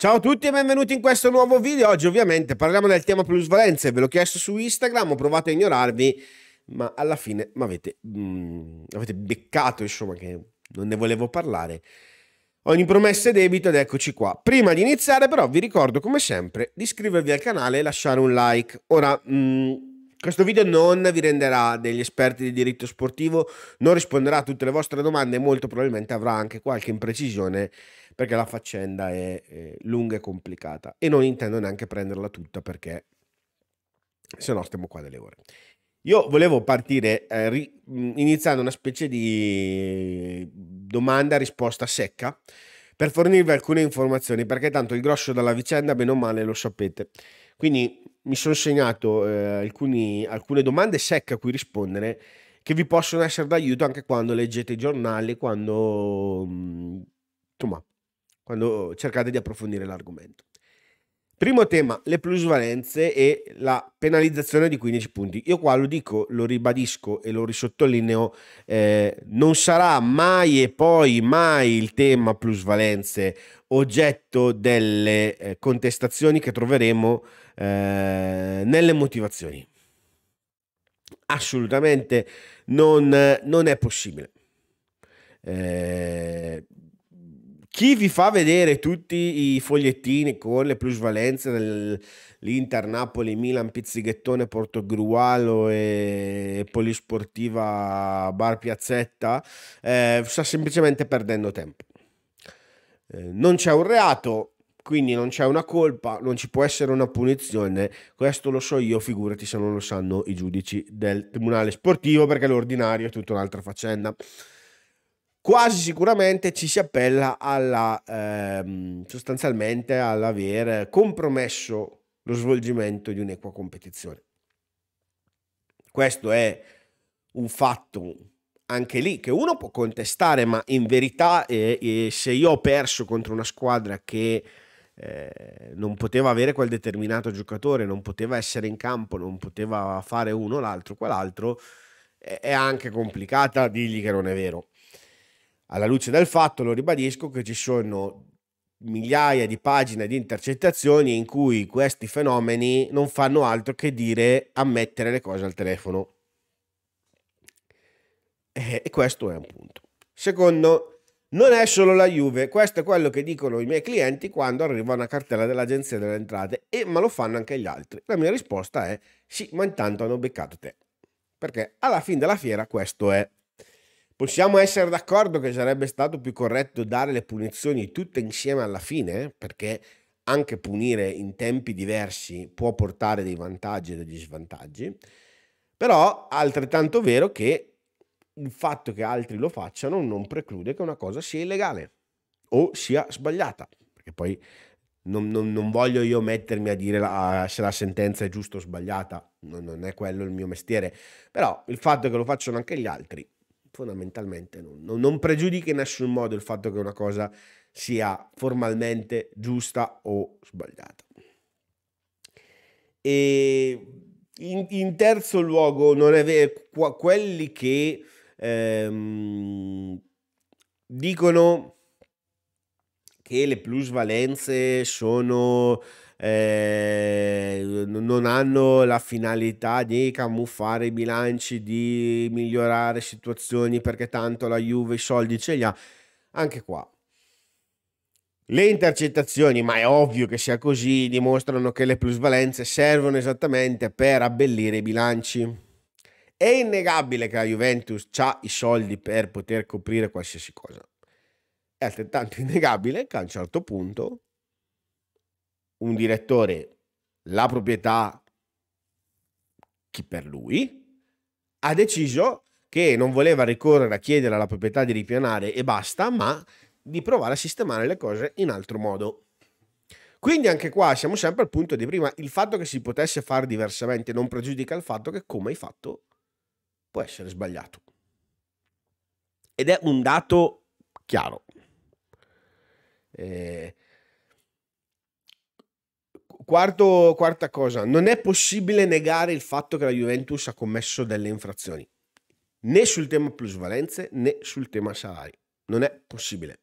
Ciao a tutti e benvenuti in questo nuovo video. Oggi ovviamente parliamo del tema plusvalenze. Ve l'ho chiesto su Instagram, ho provato a ignorarvi, ma alla fine mi mm, avete, beccato, insomma, che non ne volevo parlare. Ogni promessa è debito ed eccoci qua. Prima di iniziare però vi ricordo come sempre di iscrivervi al canale e lasciare un like. Ora, mm, questo video non vi renderà degli esperti di diritto sportivo, non risponderà a tutte le vostre domande e molto probabilmente avrà anche qualche imprecisione perché la faccenda è eh, lunga e complicata e non intendo neanche prenderla tutta perché se no stiamo qua delle ore. Io volevo partire eh, ri- mm, iniziando una specie di domanda-risposta secca per fornirvi alcune informazioni, perché tanto il grosso della vicenda, bene o male, lo sapete. Quindi mi sono segnato eh, alcuni, alcune domande secche a cui rispondere che vi possono essere d'aiuto anche quando leggete i giornali, quando mm, insomma, quando cercate di approfondire l'argomento. Primo tema, le plusvalenze e la penalizzazione di 15 punti. Io qua lo dico, lo ribadisco e lo risottolineo, eh, non sarà mai e poi mai il tema plusvalenze oggetto delle eh, contestazioni che troveremo eh, nelle motivazioni. Assolutamente non, non è possibile. Eh, chi vi fa vedere tutti i fogliettini con le plusvalenze dell'Inter, Napoli, Milan, Pizzighettone, Portogrualo e Polisportiva Bar Piazzetta eh, sta semplicemente perdendo tempo. Eh, non c'è un reato, quindi non c'è una colpa, non ci può essere una punizione. Questo lo so io, figurati se non lo sanno i giudici del Tribunale Sportivo, perché l'ordinario è tutta un'altra faccenda quasi sicuramente ci si appella alla, ehm, sostanzialmente all'aver compromesso lo svolgimento di un'equa competizione. Questo è un fatto anche lì che uno può contestare, ma in verità eh, eh, se io ho perso contro una squadra che eh, non poteva avere quel determinato giocatore, non poteva essere in campo, non poteva fare uno, l'altro, quell'altro, è anche complicata dirgli che non è vero alla luce del fatto, lo ribadisco, che ci sono migliaia di pagine di intercettazioni in cui questi fenomeni non fanno altro che dire ammettere le cose al telefono. Eh, e questo è un punto. Secondo, non è solo la Juve, questo è quello che dicono i miei clienti quando arriva una cartella dell'agenzia delle entrate, e, ma lo fanno anche gli altri. La mia risposta è sì, ma intanto hanno beccato te. Perché alla fine della fiera questo è. Possiamo essere d'accordo che sarebbe stato più corretto dare le punizioni tutte insieme alla fine, perché anche punire in tempi diversi può portare dei vantaggi e degli svantaggi, però altrettanto vero che il fatto che altri lo facciano non preclude che una cosa sia illegale o sia sbagliata, perché poi non, non, non voglio io mettermi a dire la, se la sentenza è giusta o sbagliata, non, non è quello il mio mestiere, però il fatto che lo facciano anche gli altri fondamentalmente non, non pregiudica in nessun modo il fatto che una cosa sia formalmente giusta o sbagliata. E in, in terzo luogo, non è vero, qua, quelli che ehm, dicono che le plusvalenze sono eh, non hanno la finalità di camuffare i bilanci, di migliorare situazioni perché tanto la Juve i soldi ce li ha. Anche qua. Le intercettazioni, ma è ovvio che sia così, dimostrano che le plusvalenze servono esattamente per abbellire i bilanci. È innegabile che la Juventus ha i soldi per poter coprire qualsiasi cosa. È altrettanto innegabile che a un certo punto un direttore la proprietà chi per lui ha deciso che non voleva ricorrere a chiedere alla proprietà di ripianare e basta, ma di provare a sistemare le cose in altro modo. Quindi anche qua siamo sempre al punto di prima, il fatto che si potesse fare diversamente non pregiudica il fatto che come hai fatto può essere sbagliato. Ed è un dato chiaro. Eh, Quarto, quarta cosa, non è possibile negare il fatto che la Juventus ha commesso delle infrazioni, né sul tema plusvalenze né sul tema salari. Non è possibile.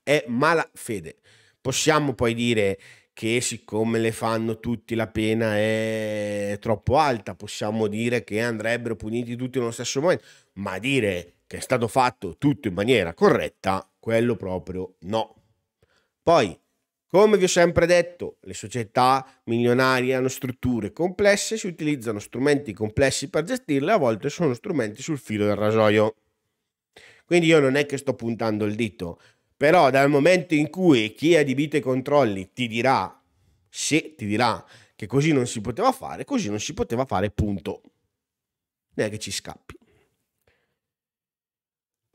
È mala fede. Possiamo poi dire che siccome le fanno tutti la pena è troppo alta, possiamo dire che andrebbero puniti tutti nello stesso momento, ma dire che è stato fatto tutto in maniera corretta, quello proprio no. Poi come vi ho sempre detto, le società milionarie hanno strutture complesse, si utilizzano strumenti complessi per gestirle, a volte sono strumenti sul filo del rasoio. Quindi io non è che sto puntando il dito, però dal momento in cui chi ha adibito i controlli ti dirà, se ti dirà che così non si poteva fare, così non si poteva fare, punto. Non è che ci scappi.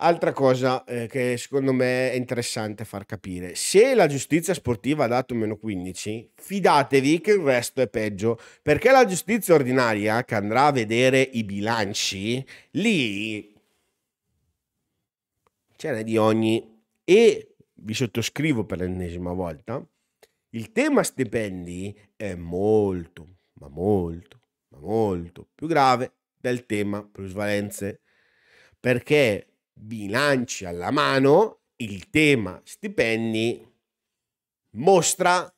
Altra cosa eh, che secondo me è interessante far capire, se la giustizia sportiva ha dato meno 15, fidatevi che il resto è peggio, perché la giustizia ordinaria che andrà a vedere i bilanci, lì ce n'è di ogni e vi sottoscrivo per l'ennesima volta, il tema stipendi è molto, ma molto, ma molto più grave del tema plusvalenze, perché bilanci alla mano, il tema stipendi mostra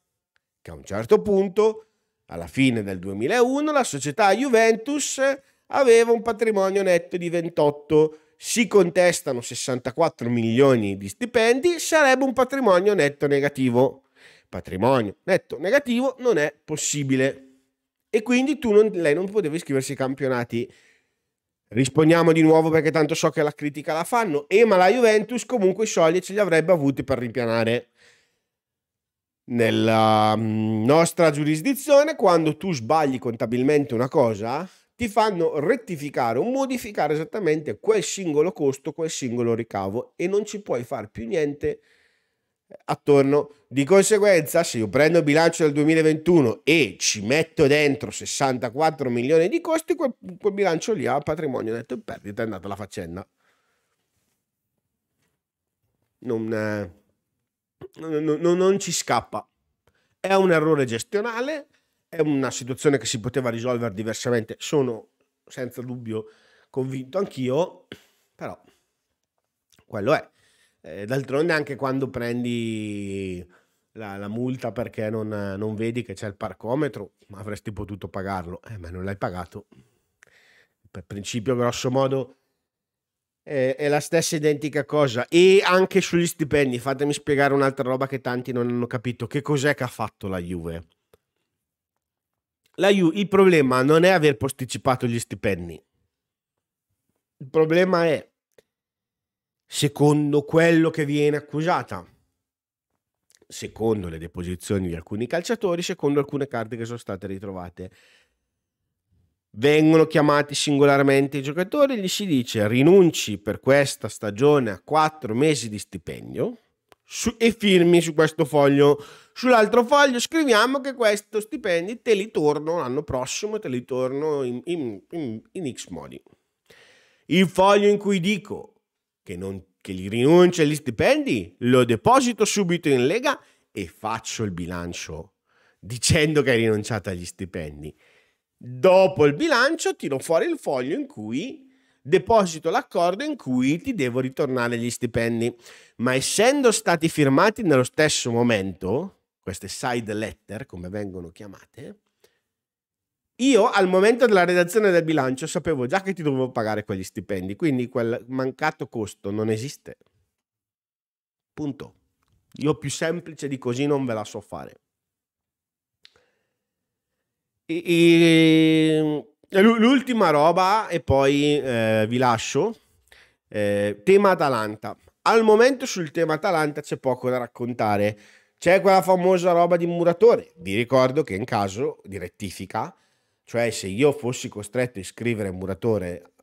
che a un certo punto, alla fine del 2001, la società Juventus aveva un patrimonio netto di 28, si contestano 64 milioni di stipendi, sarebbe un patrimonio netto negativo. Patrimonio netto negativo non è possibile. E quindi tu non, lei non poteva iscriversi ai campionati rispondiamo di nuovo perché tanto so che la critica la fanno. E ma la Juventus comunque i soldi ce li avrebbe avuti per ripianare Nella mm, nostra giurisdizione, quando tu sbagli contabilmente una cosa, ti fanno rettificare o modificare esattamente quel singolo costo, quel singolo ricavo e non ci puoi fare più niente attorno. Di conseguenza, se io prendo il bilancio del 2021 e ci metto dentro 64 milioni di costi, quel, quel bilancio lì ha patrimonio netto in perdita, è andata la faccenda. Non, eh, non, non, non ci scappa. È un errore gestionale, è una situazione che si poteva risolvere diversamente, sono senza dubbio convinto anch'io, però quello è. Eh, d'altronde anche quando prendi la, la multa perché non, non, vedi che c'è il parcometro, avresti potuto pagarlo, eh, ma non l'hai pagato. Per principio, grosso modo, è, è la stessa identica cosa. E anche sugli stipendi, fatemi spiegare un'altra roba che tanti non hanno capito. Che cos'è che ha fatto la Juve? La Juve, il problema non è aver posticipato gli stipendi. Il problema è secondo quello che viene accusata, secondo le deposizioni di alcuni calciatori, secondo alcune carte che sono state ritrovate. Vengono chiamati singolarmente i giocatori, gli si dice rinunci per questa stagione a 4 mesi di stipendio su, e firmi su questo foglio. Sull'altro foglio scriviamo che questo stipendio te li torno l'anno prossimo, te li torno in, in, in, in X modi. Il foglio in cui dico che, non, che gli rinuncia agli stipendi, lo deposito subito in Lega e faccio il bilancio dicendo che hai rinunciato agli stipendi. Dopo il bilancio tiro fuori il foglio in cui deposito l'accordo in cui ti devo ritornare gli stipendi. Ma essendo stati firmati nello stesso momento, queste side letter, come vengono chiamate, io al momento della redazione del bilancio sapevo già che ti dovevo pagare quegli stipendi, quindi quel mancato costo non esiste. Punto. Io più semplice di così non ve la so fare. E, e, l'ultima roba e poi eh, vi lascio. Eh, tema Atalanta. Al momento sul tema Atalanta c'è poco da raccontare. C'è quella famosa roba di Muratore. Vi ricordo che in caso di rettifica cioè se io fossi costretto a iscrivere un muratore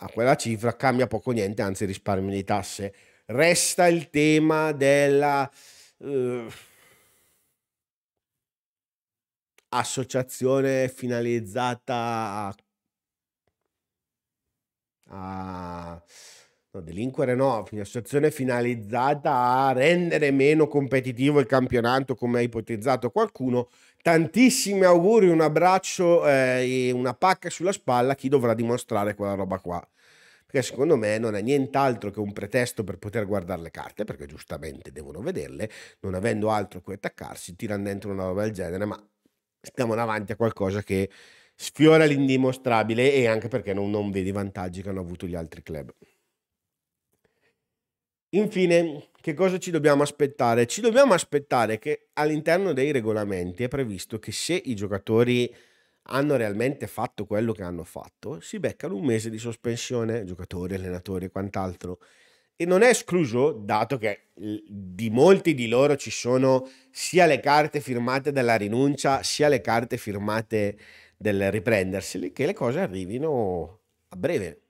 a quella cifra cambia poco niente, anzi risparmio di tasse. Resta il tema della uh, associazione finalizzata a, a no, delinquere, no, associazione finalizzata a rendere meno competitivo il campionato come ha ipotizzato qualcuno tantissimi auguri, un abbraccio eh, e una pacca sulla spalla a chi dovrà dimostrare quella roba qua. Perché secondo me non è nient'altro che un pretesto per poter guardare le carte, perché giustamente devono vederle, non avendo altro che attaccarsi, tirano dentro una roba del genere, ma stiamo davanti a qualcosa che sfiora l'indimostrabile e anche perché non, non vedi i vantaggi che hanno avuto gli altri club. Infine, che cosa ci dobbiamo aspettare? Ci dobbiamo aspettare che all'interno dei regolamenti è previsto che se i giocatori hanno realmente fatto quello che hanno fatto, si beccano un mese di sospensione, giocatori, allenatori e quant'altro. E non è escluso, dato che di molti di loro ci sono sia le carte firmate della rinuncia, sia le carte firmate del riprenderseli, che le cose arrivino a breve.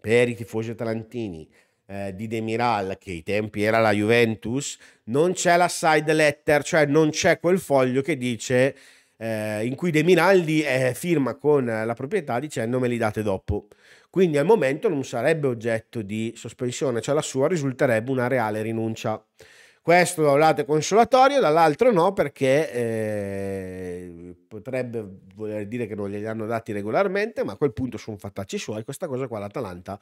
Per i tifosi atalantini, eh, di Demiral, che ai tempi era la Juventus, non c'è la side letter, cioè non c'è quel foglio che dice eh, in cui Demiraldi eh, firma con la proprietà dicendo me li date dopo. Quindi al momento non sarebbe oggetto di sospensione, cioè la sua risulterebbe una reale rinuncia. Questo da un lato è consolatorio, dall'altro no, perché eh, potrebbe voler dire che non glieli hanno dati regolarmente, ma a quel punto sono fattacci suoi. Questa cosa qua l'Atalanta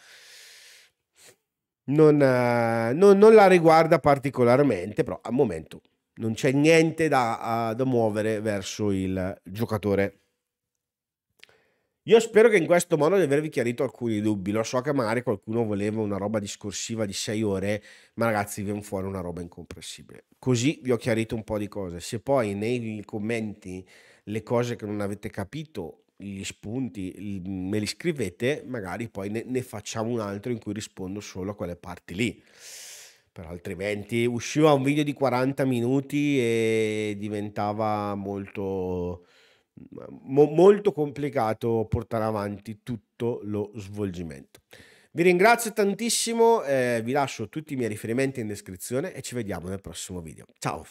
non, eh, non, non la riguarda particolarmente, però al momento non c'è niente da, da muovere verso il giocatore. Io spero che in questo modo di avervi chiarito alcuni dubbi. Lo so che magari qualcuno voleva una roba discorsiva di 6 ore, ma ragazzi, viene fuori una roba incomprensibile. Così vi ho chiarito un po' di cose. Se poi nei commenti le cose che non avete capito gli spunti me li scrivete, magari poi ne, ne, facciamo un altro in cui rispondo solo a quelle parti lì. Però altrimenti usciva un video di 40 minuti e diventava molto, mo, molto complicato portare avanti tutto lo svolgimento. Vi ringrazio tantissimo, eh, vi lascio tutti i miei riferimenti in descrizione e ci vediamo nel prossimo video. Ciao!